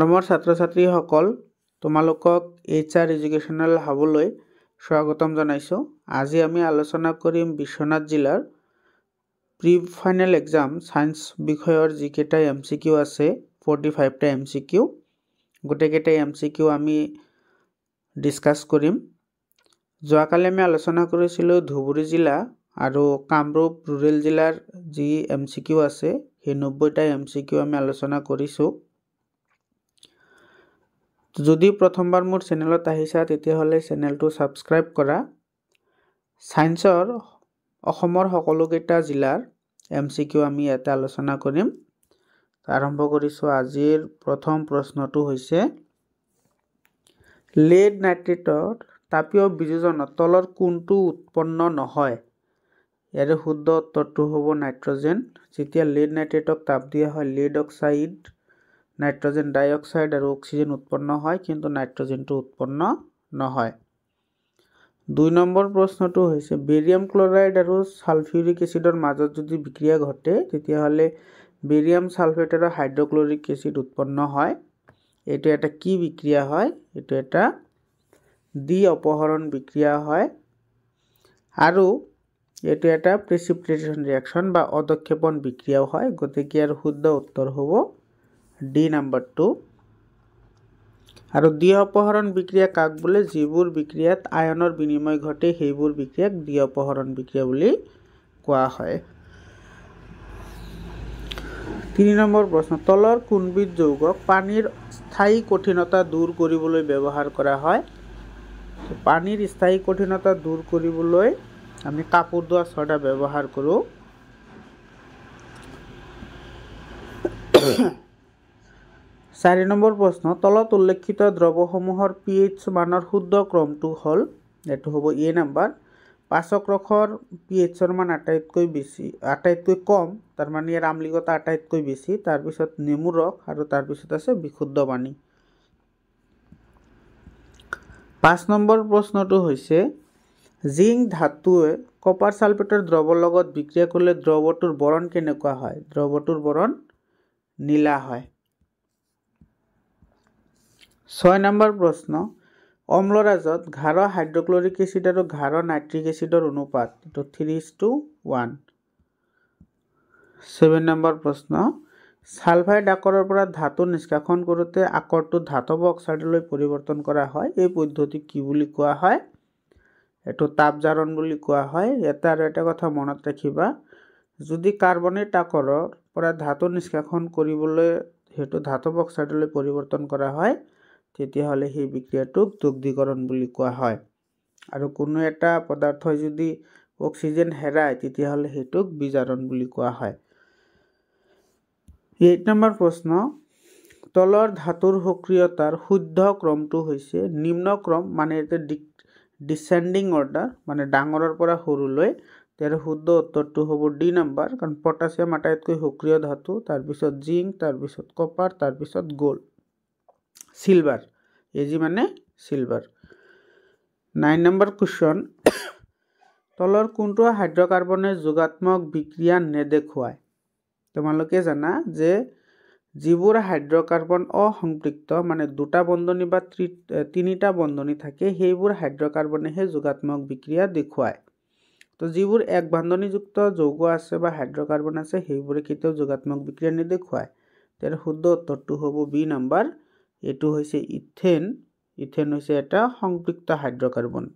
মৰমৰ ছাত্ৰ ছাত্ৰীসকল তোমালোকক এইচ আৰ এডুকেশ্যনেল হ'বলৈ স্বাগতম জনাইছোঁ আজি আমি আলোচনা কৰিম বিশ্বনাথ জিলাৰ প্ৰি ফাইনেল এক্সাম ছায়েন্স বিষয়ৰ যিকেইটা এম চি কিউ আছে ফৰ্টি ফাইভটা এম চি কিউ গোটেইকেইটা এম চি কিউ আমি ডিছকাছ কৰিম যোৱাকালি আমি আলোচনা কৰিছিলোঁ ধুবুৰী জিলা আৰু কামৰূপ ৰুৰেল জিলাৰ যি এম চি কিউ আছে সেই নব্বৈটা এম চি কিউ আমি আলোচনা কৰিছোঁ যদি প্ৰথমবাৰ মোৰ চেনেলত আহিছা তেতিয়াহ'লে চেনেলটো ছাবস্ক্ৰাইব কৰা ছায়েন্সৰ অসমৰ সকলোকেইটা জিলাৰ এম চি কিউ আমি ইয়াতে আলোচনা কৰিম আৰম্ভ কৰিছোঁ আজিৰ প্ৰথম প্ৰশ্নটো হৈছে লেড নাইট্ৰেটৰ তাপীয় বিযোজনত তলৰ কোনটো উৎপন্ন নহয় ইয়াৰে শুদ্ধ উত্তৰটো হ'ব নাইট্ৰজেন যেতিয়া লেড নাইট্ৰেটক তাপ দিয়া হয় লেড অক্সাইড নাইট্রোজেন ডাইঅক্সাইড আর অক্সিজেন উৎপন্ন হয় কিন্তু নাইট্রোজেনটো উৎপন্ন নহয় দুই নম্বৰ প্ৰশ্নটো হৈছে বেৰিয়াম ক্লৰাইড আৰু ছালফিউৰিক এচিডৰ মাজত যদি বিক্ৰিয়া ঘটে তেতিয়াহ'লে বেৰিয়াম ছালফেট আৰু হাইড্ৰক্লৰিক এচিড উৎপন্ন হয় এইটো এটা কি বিক্ৰিয়া হয় এইটো এটা দ্বি অপহৰণ বিক্ৰিয়া হয় আৰু এইটো এটা প্ৰেচিপিটেশ্যন ৰিয়েকশ্যন বা অদক্ষেপণ বিক্ৰিয়াও হয় গতিকে ইয়াৰ শুদ্ধ উত্তৰ হ'ব ডি নম্বর টু আর দ্বি অপহরণ বিক্রিয়া কাক বলে যিক্রিয়াত আয়নের বিনিময় ঘটে সেইব বিক্রিয়াক দ্বি অপহরণ বিক্রিয়া বলে কোয়া হয় তিনি নম্বর প্রশ্ন তলর কোনবিধ যৌগ পানির স্থায়ী কঠিনতা দূর করবলে ব্যবহার করা হয় পানির স্থায়ী কঠিনতা দূর করবলে আমি কাপড় দোয়া সডা ব্যবহার করো চাৰি নম্বৰ প্ৰশ্ন তলত উল্লেখিত দ্ৰৱসমূহৰ পি এইচ মানৰ শুদ্ধ ক্ৰমটো হ'ল এইটো হ'ব এ নম্বৰ পাচক্ৰসৰ পি এইচৰ মান আটাইতকৈ বেছি আটাইতকৈ কম তাৰমানে ইয়াৰ আমলিগত আটাইতকৈ বেছি তাৰপিছত নেমু ৰস আৰু তাৰপিছত আছে বিশুদ্ধ পানী পাঁচ নম্বৰ প্ৰশ্নটো হৈছে জিংক ধাতুৱে কপাৰ চালফেটৰ দ্ৰৱৰ লগত বিক্ৰিয়া কৰিলে দ্ৰৱটোৰ বৰণ কেনেকুৱা হয় দ্ৰৱটোৰ বৰণ নীলা হয় ছয় নম্বৰ প্ৰশ্ন অম্লৰাজত ঘাৰ হাইড্ৰক্লৰিক এচিড আৰু ঘাৰ নাইট্ৰিক এচিডৰ অনুপাত এইটো three is to one seven number প্ৰশ্ন ছালফাইড আকৰৰ পৰা ধাতু নিষ্কাশন কৰোঁতে আকৰটো ধাতৱ অক্সাইডলৈ পৰিৱৰ্তন কৰা হয় এই পদ্ধতিক কি বুলি কোৱা হয় এইটো তাপজাৰণ বুলি কোৱা হয় ইয়াতে আৰু এটা কথা মনত ৰাখিবা যদি কাৰ্বনেট আকৰৰ পৰা ধাতু নিষ্কাশন কৰিবলৈ সেইটো ধাতৱ অক্সাইডলৈ পৰিৱৰ্তন কৰা হয় তেতিয়াহ'লে সেই বিক্ৰিয়াটোক যোগদীকৰণ বুলি কোৱা হয় আৰু কোনো এটা পদাৰ্থই যদি অক্সিজেন হেৰায় তেতিয়াহ'লে সেইটোক বীজাৰণ বুলি কোৱা হয় এইট নম্বৰ প্ৰশ্ন তলৰ ধাতুৰ সক্ৰিয়তাৰ শুদ্ধ ক্ৰমটো হৈছে নিম্ন ক্ৰম মানে এতিয়া ডি ডিচেণ্ডিং অৰ্ডাৰ মানে ডাঙৰৰ পৰা সৰুলৈ তেওঁৰ শুদ্ধ উত্তৰটো হ'ব ডি নম্বৰ কাৰণ পটাচিয়াম আটাইতকৈ সক্ৰিয় ধাতু তাৰপিছত জিংক তাৰপিছত কপাৰ তাৰপিছত গ'ল্ড চিলভাৰ এ জি মানে চিলভাৰ নাইন নম্বৰ কুৱেশ্যন তলৰ কোনটো হাইড্ৰকাৰ্বনে যোগাত্মক বিক্ৰিয়া নেদেখুৱায় তোমালোকে জানা যে যিবোৰ হাইড্ৰকাৰ্বন অসম্পৃক্ত মানে দুটা বন্ধনী বা ত্ৰি তিনিটা বন্ধনী থাকে সেইবোৰ হাইড্ৰকাৰ্বনেহে যোগাত্মক বিক্ৰিয়া দেখুৱায় তো যিবোৰ এক বান্ধনীযুক্ত যৌগ আছে বা হাইড্ৰকাৰ্বন আছে সেইবোৰে কেতিয়াও যোগাত্মক বিক্ৰিয়া নেদেখুৱায় তেতিয়া শুদ্ধ উত্তৰটো হ'ব বি নম্বৰ এইটো হৈছে ইথেন ইথেন হৈছে এটা সংযুক্ত হাইড্ৰকাৰ্বন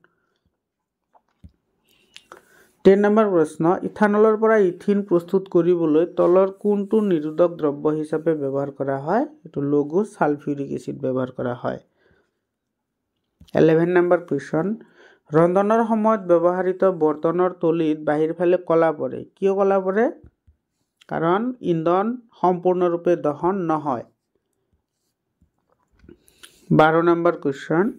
টেন নম্বৰ প্ৰশ্ন ইথানলৰ পৰা ইথিন প্ৰস্তুত কৰিবলৈ তলৰ কোনটো নিৰোধক দ্ৰব্য হিচাপে ব্যৱহাৰ কৰা হয় এইটো লঘু ছালফিউৰিক এচিড ব্যৱহাৰ কৰা হয় এলেভেন নম্বৰ কুৱেশ্যন ৰন্ধনৰ সময়ত ব্যৱহাৃত বৰ্তনৰ তলিত বাহিৰ ফালে কলা পৰে কিয় কলা পৰে কাৰণ ইন্ধন সম্পূৰ্ণৰূপে দহন নহয় বাৰ নম্বৰ কুৱেশ্যন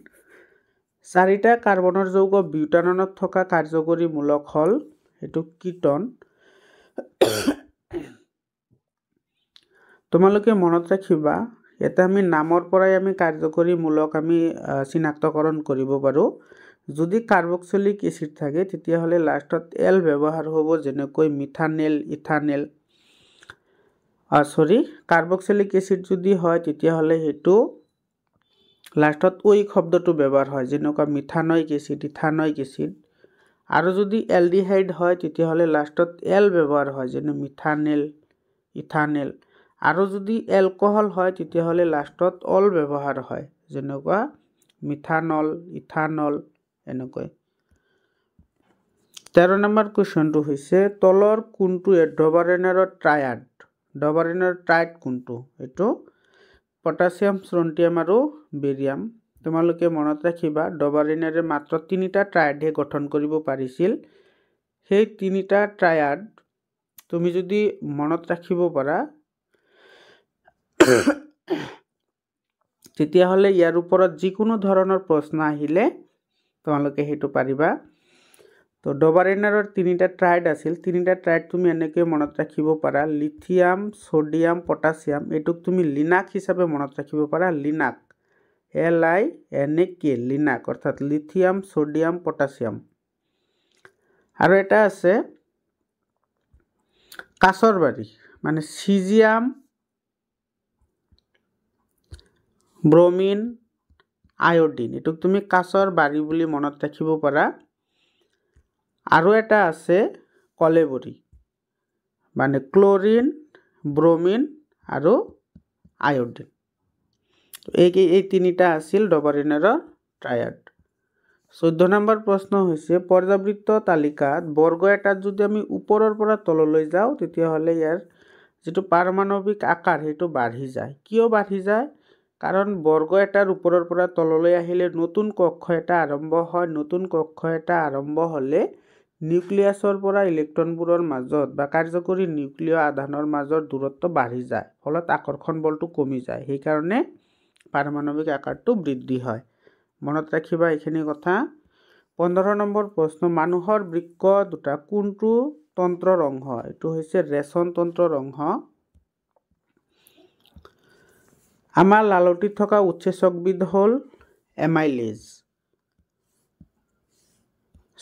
চাৰিটা কাৰ্বনৰ যৌগ বিউটাননত থকা কাৰ্যকৰীমূলক হ'ল সেইটো কীৰ্তন তোমালোকে মনত ৰাখিবা ইয়াতে আমি নামৰ পৰাই আমি কাৰ্যকৰীমূলক আমি চিনাক্তকৰণ কৰিব পাৰোঁ যদি কাৰ্বক্সলিক এচিড থাকে তেতিয়াহ'লে লাষ্টত এল ব্যৱহাৰ হ'ব যেনেকৈ মিথানেল ইথানেল চৰি কাৰ্বক্সেলিক এচিড যদি হয় তেতিয়াহ'লে সেইটো লাষ্টত ওই শব্দটো ব্যৱহাৰ হয় যেনেকুৱা মিথানইক এচিড ইথানইক এচিড আৰু যদি এলডিহাইড হয় তেতিয়াহ'লে লাষ্টত এল ব্যৱহাৰ হয় যেনে মিথানেল ইথানেল আৰু যদি এলকহল হয় তেতিয়াহ'লে লাষ্টত অল ব্যৱহাৰ হয় যেনেকুৱা মিথানল ইথানল এনেকৈ তেৰ নম্বৰ কুৱেশ্যনটো হৈছে তলৰ কোনটোৱে ডবাৰেনৰ ট্ৰায়াৰ্ড ডবাৰেনৰ ট্ৰায়াৰ্ড কোনটো এইটো পটাছিয়াম শ্ৰণ্টিয়াম আৰু বেৰিয়াম তোমালোকে মনত ৰাখিবা ডবাৰিনেৰে মাত্ৰ তিনিটা ট্ৰায়াৰ্ডহে গঠন কৰিব পাৰিছিল সেই তিনিটা ট্ৰায়াৰ্ড তুমি যদি মনত ৰাখিব পাৰা তেতিয়াহ'লে ইয়াৰ ওপৰত যিকোনো ধৰণৰ প্ৰশ্ন আহিলে তোমালোকে সেইটো পাৰিবা তো ডবারেনাৰৰ তিনিটা ট্ৰাইড আছিল তিনিটা ট্ৰাইড তুমি এনেকৈ মনত ৰাখিব পাৰা লিথিয়াম সোডিয়াম পটাছিয়াম এইটোক তুমি লিনাক হিচাপে মনত ৰাখিব পাৰা লিনাক L I N A K লিনাক অৰ্থাৎ লিথিয়াম সোডিয়াম পটাছিয়াম আৰু এটা আছে বাড়ি মানে চিজিয়াম ব্ৰমিন আয়োডিন এইটোক তুমি কাছৰ বাৰী বুলি মনত ৰাখিব পাৰা আৰু এটা আছে কলেবৰী মানে ক্লৰিন ব্ৰমিন আৰু আয়ডিন এই এই তিনিটা আছিল ডবাৰিনেৰৰ ট্ৰায়াৰ্ড চৈধ্য নম্বৰ প্ৰশ্ন হৈছে পৰ্যাবৃত্ত তালিকাত বৰ্গ এটাত যদি আমি ওপৰৰ পৰা তললৈ যাওঁ তেতিয়াহ'লে ইয়াৰ যিটো পাৰমাণৱিক আকাৰ সেইটো বাঢ়ি যায় কিয় বাঢ়ি যায় কাৰণ বৰ্গ এটাৰ ওপৰৰ পৰা তললৈ আহিলে নতুন কক্ষ এটা আৰম্ভ হয় নতুন কক্ষ এটা আৰম্ভ হ'লে নিউক্লিয়াছৰ পৰা ইলেক্ট্ৰনবোৰৰ মাজত বা কাৰ্যকৰী নিউক্লিয় আধানৰ মাজৰ দূৰত্ব বাঢ়ি যায় ফলত আকৰ্ষণ বলটো কমি যায় সেইকাৰণে পাৰমাণৱিক আকাৰটো বৃদ্ধি হয় মনত ৰাখিবা এইখিনি কথা পোন্ধৰ নম্বৰ প্ৰশ্ন মানুহৰ বৃক্ষ দুটা কোনটো তন্ত্ৰৰ অংশ এইটো হৈছে ৰেচন তন্ত্ৰৰ অংশ আমাৰ লালটিত থকা উচ্ছেচকবিধ হ'ল এমাইলেজ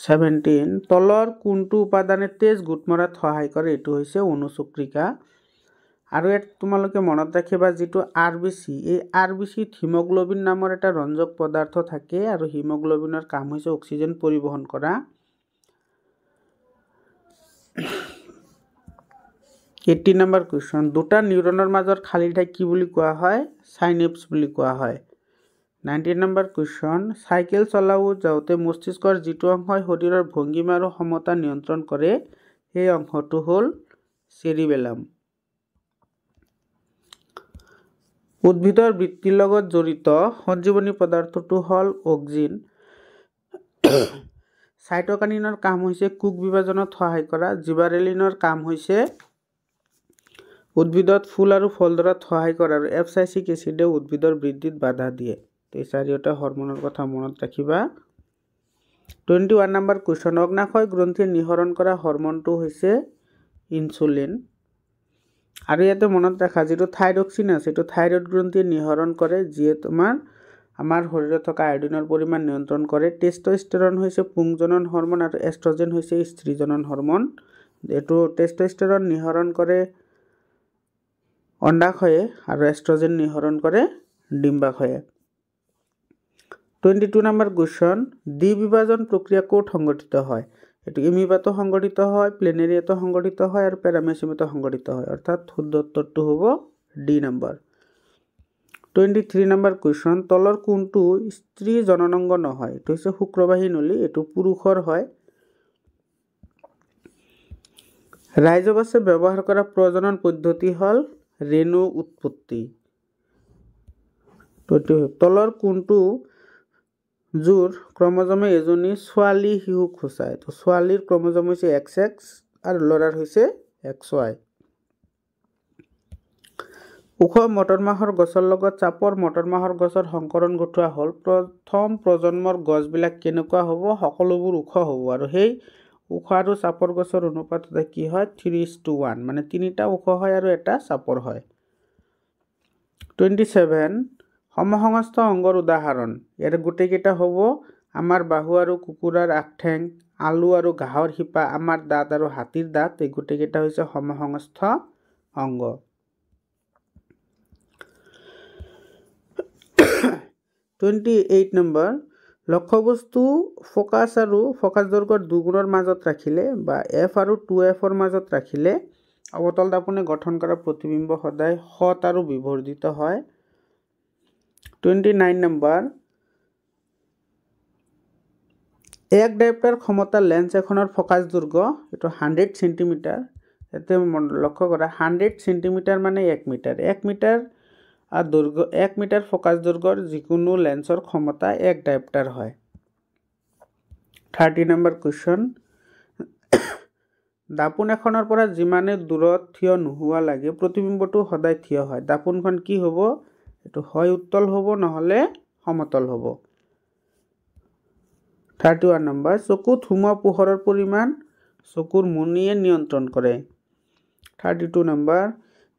চেভেণ্টিন তলৰ কোনটো উপাদানে তেজ গোট মৰাত সহায় কৰে এইটো হৈছে অনুচুক্ৰিকা আৰু ইয়াত তোমালোকে মনত ৰাখিবা যিটো আৰ বি চি এই আৰ বি চিত হিমগ্ল'বিন নামৰ এটা ৰঞ্জক পদাৰ্থ থাকে আৰু হিমগ্ল'বিনৰ কাম হৈছে অক্সিজেন পৰিবহণ কৰা এইটিন নম্বৰ কুৱেশ্যন দুটা নিউৰনৰ মাজৰ খালী ঠাই কি বুলি কোৱা হয় চাইনেপছ বুলি কোৱা হয় নাইণ্টিন নম্বৰ কুৱেশ্যন চাইকেল চলাও যাওঁতে মস্তিষ্কৰ যিটো অংশই শৰীৰৰ ভংগীম আৰু সমতা নিয়ন্ত্ৰণ কৰে সেই অংশটো হ'ল চেৰিবেলাম উদ্ভিদৰ বৃত্তিৰ লগত জড়িত সঞ্জীৱনী পদাৰ্থটো হ'ল অক্সিজেন চাইট'কানিনৰ কাম হৈছে কুক বিভাজনত সহায় কৰা জিবাৰেলিনৰ কাম হৈছে উদ্ভিদত ফুল আৰু ফলদৰাত সহায় কৰা আৰু এফ এফচাইচিক এচিডে উদ্ভিদৰ বৃদ্ধিত বাধা দিয়ে তো এই চাৰিওটা হৰ্মনৰ কথা মনত ৰাখিবা টুৱেণ্টি ওৱান নম্বৰ কুৱেশ্যন অগ্নাশয় গ্ৰন্থিৰ নিহৰণ কৰা হৰ্মনটো হৈছে ইনচুলিন আৰু ইয়াতে মনত ৰাখা যিটো থাইৰক্সিন আছে সেইটো থাইৰয়ড গ্ৰন্থিয়ে নিহৰণ কৰে যিয়ে তোমাৰ আমাৰ শৰীৰত থকা আয়ডিনৰ পৰিমাণ নিয়ন্ত্ৰণ কৰে টেষ্টষ্টেৰন হৈছে পুংজনন হৰ্মন আৰু এষ্ট্ৰজেন হৈছে স্ত্ৰীজনন হৰ্মন এইটো টেষ্টষ্টেৰন নিহৰণ কৰে অণ্ডাশয়ে আৰু এষ্ট্ৰজেন নিহৰণ কৰে ডিম্বাশয়ে টোয়েন্টি টু নাম্বার কোশ্চন দ্বিবিভাজন প্রক্রিয়া কোট সংগঠিত হয় এটি ইমিবাত সংগঠিত হয় প্লেনেরিয়াত সংগঠিত হয় আর প্যারামেসিমাত সংগঠিত হয় অর্থাৎ শুদ্ধ উত্তরটো হ'ব D number twenty three number question তলৰ কোনটো স্ত্ৰী জননংগ নহয় এইটো হৈছে শুক্ৰবাহী নলী এইটো পুৰুষৰ হয় ৰাইজবাছে ব্যৱহাৰ কৰা প্ৰজনন পদ্ধতি হ'ল ৰেণু উৎপত্তি তলৰ কোনটো যোৰ ক্ৰমজমে এজনী ছোৱালী শিশুক সূচায় তো ছোৱালীৰ ক্ৰমজম হৈছে এক্স এক্স আৰু ল'ৰাৰ হৈছে এক্স ৱাই ওখ মটৰ মাহৰ গছৰ লগত চাপৰ মটৰ মাহৰ গছৰ সংকৰণ গঠোৱা হ'ল প্ৰথম প্ৰজন্মৰ গছবিলাক কেনেকুৱা হ'ব সকলোবোৰ ওখ হ'ব আৰু সেই ওখ আৰু চাপৰ গছৰ অনুপাততে কি হয় থ্ৰী টু ওৱান মানে তিনিটা ওখ হয় আৰু এটা চাপৰ হয় টুৱেণ্টি ছেভেন সমসংস্থ অংগৰ উদাহৰণ ইয়াৰ গোটেইকেইটা হ'ব আমাৰ বাহু আৰু কুকুৰাৰ আগঠেং আলু আৰু ঘাঁহৰ শিপা আমাৰ দাঁত আৰু হাতীৰ দাঁত এই গোটেইকেইটা হৈছে সমসংস্থ অংগ টুৱেণ্টি এইট নম্বৰ লক্ষ্যবস্তু ফ'কাছ আৰু ফ'কাছ দৰ্গৰ দুগুণৰ মাজত ৰাখিলে বা এফ আৰু টু এফৰ মাজত ৰাখিলে অৱতল দাপোনে গঠন কৰা প্ৰতিবিম্ব সদায় সৎ আৰু বিবৰ্জিত হয় 29 নম্বর এক ডাইপ্টার ক্ষমতা লেন্স এখনের ফোকাস দুর্গ এটা হান্ড্রেড সেন্টিমিটার এতে লক্ষ্য করা হান্ড্রেড সেন্টিমিটার মানে এক মিটার এক মিটার আর দুর্গ এক মিটার ফোকাস দুর্গর যিকোনো লেন্সর ক্ষমতা এক ডাইপ্টার হয় থার্টি নম্বর কুয়েশন দাপোন এখনের পর যিমানে দূরত থিয় নোহা লাগে প্রতিবিম্বটা সদায় থিয় হয় দাপোনখন কি হবো এইটো হয় উত্তল হ'ব নহ'লে সমতল হ'ব থাৰ্টি ওৱান নম্বৰ চকুত সোমোৱা পোহৰৰ পৰিমাণ চকুৰ মুনিয়ে নিয়ন্ত্ৰণ কৰে থাৰ্টি টু নম্বৰ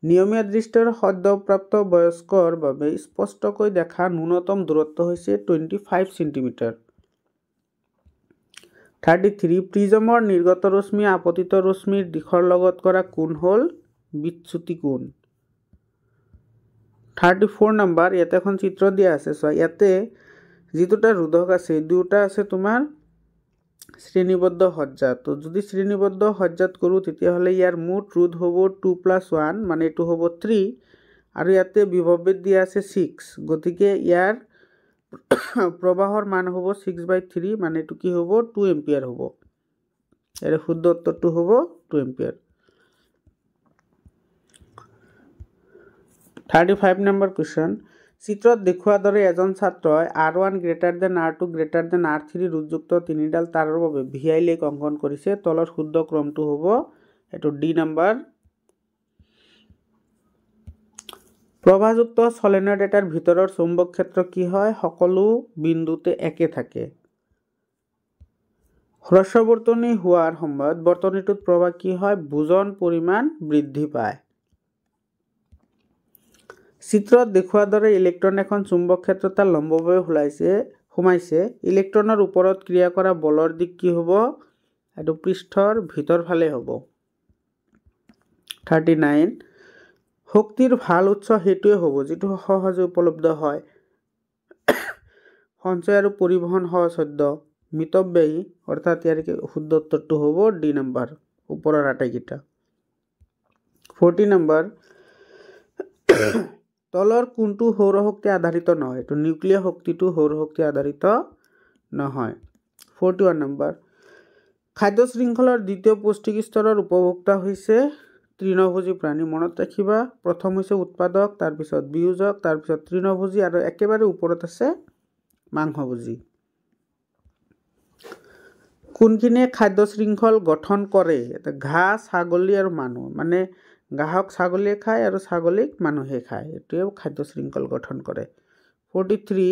নিয়মীয়া দৃষ্টিৰ সদ্যপ্ৰাপ্ত বয়স্কৰ বাবে স্পষ্টকৈ দেখা ন্যূনতম দূৰত্ব হৈছে twenty five centimetre thirty three প্ৰিজমৰ নিৰ্গত ৰশ্মি আপতিত ৰশ্মিৰ দিশৰ লগত কৰা কোণ হ'ল বিচ্যুতি কোণ থাৰ্টি ফ'ৰ নাম্বাৰ ইয়াতে এখন চিত্ৰ দিয়া আছে চোৱা ইয়াতে যি দুটা ৰোধক আছে দুয়োটা আছে তোমাৰ শ্ৰেণীবদ্ধ সজ্জাত তো যদি শ্ৰেণীবদ্ধ সজ্জাত কৰোঁ তেতিয়াহ'লে ইয়াৰ মুঠ ৰোধ হ'ব টু প্লাছ ওৱান মানে এইটো হ'ব থ্ৰী আৰু ইয়াতে বিভৱবেদ দিয়া আছে ছিক্স গতিকে ইয়াৰ প্ৰবাহৰ মান হ'ব ছিক্স বাই থ্ৰী মানে এইটো কি হ'ব টু এম্পিয়াৰ হ'ব ইয়াৰে শুদ্ধ উত্তৰটো হ'ব two ampere thirty five number question চিত্ৰত দেখুওৱা দৰে এজন ছাত্ৰই R one greater than R two greater than R three ৰুটযুক্ত তিনিডাল তাঁৰৰ বাবে ভি আই লেক অংকন কৰিছে তলৰ শুদ্ধ ক্ৰমটো হ'ব এইটো ডি নম্বৰ প্ৰভাযুক্ত চলেনড এটাৰ ভিতৰৰ চৌম্বক ক্ষেত্ৰ কি হয় সকলো বিন্দুতে একে থাকে হ্ৰস্ববৰ্তনী হোৱাৰ সময়ত বৰ্তনীটোত প্ৰৱাহ কি হয় বুজন পৰিমাণ বৃদ্ধি পায় চিত্ৰত দেখুওৱাৰ দৰে ইলেক্ট্ৰন এখন চুম্বক ক্ষেত্ৰ তাৰ লম্বভাৱে ওলাইছে সোমাইছে ইলেক্ট্ৰনৰ ওপৰত ক্ৰিয়া কৰা বলৰ দিশ কি হ'ব এইটো পৃষ্ঠৰ ভিতৰফালে হ'ব থাৰ্টি নাইন শক্তিৰ ভাল উৎস সেইটোৱে হ'ব যিটো সহজে উপলব্ধ হয় সঞ্চয় আৰু পৰিবহণ সহ সহজ্য মিতব্যয়ী অৰ্থাৎ ইয়াৰ শুদ্ধ উত্তৰটো হ'ব ডি নম্বৰ ওপৰৰ আটাইকেইটা ফৰ্টি নম্বৰ তলৰ কোনটো সৌৰ শক্তি আধাৰিত নহয় এইটো নিউক্লিয় শক্তিটো সৌৰ শক্তি আধাৰিত নহয় ফৰ্টি ওৱান নম্বৰ খাদ্য শৃংখলাৰ দ্বিতীয় পৌষ্টিক স্তৰৰ উপভোক্তা হৈছে তৃণভোজী প্ৰাণী মনত ৰাখিবা প্ৰথম হৈছে উৎপাদক তাৰপিছত বিয়োজক তাৰপিছত তৃণভোজী আৰু একেবাৰে ওপৰত আছে মাংসভোজী কোনখিনিয়ে খাদ্য শৃংখল গঠন কৰে ঘাঁহ ছাগলী আৰু মানুহ মানে গ্ৰাহক ছাগলীয়ে খায় আৰু ছাগলীক মানুহে খায় এইটোৱে খাদ্য শৃংখল গঠন কৰে ফৰ্টি থ্ৰী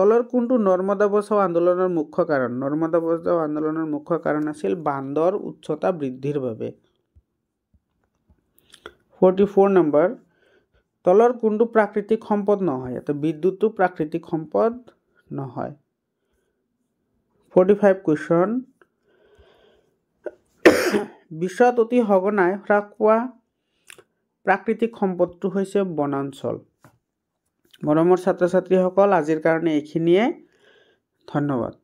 তলৰ কোনটো নৰ্মদা বচাও আন্দোলনৰ মুখ্য কাৰণ নৰ্মদা বচাও আন্দোলনৰ মুখ্য কাৰণ আছিল বান্ধৰ উচ্চতা বৃদ্ধিৰ বাবে ফৰ্টি ফ'ৰ নম্বৰ তলৰ কোনটো প্ৰাকৃতিক সম্পদ নহয় ইয়াতে বিদ্যুৎটো প্ৰাকৃতিক সম্পদ নহয় ফৰ্টি ফাইভ কুৱেশ্যন বিশ্বত অতি সঘনাই হ্ৰাস পোৱা প্ৰাকৃতিক সম্পদটো হৈছে বনাঞ্চল মৰমৰ ছাত্ৰ ছাত্ৰীসকল আজিৰ কাৰণে এইখিনিয়ে ধন্যবাদ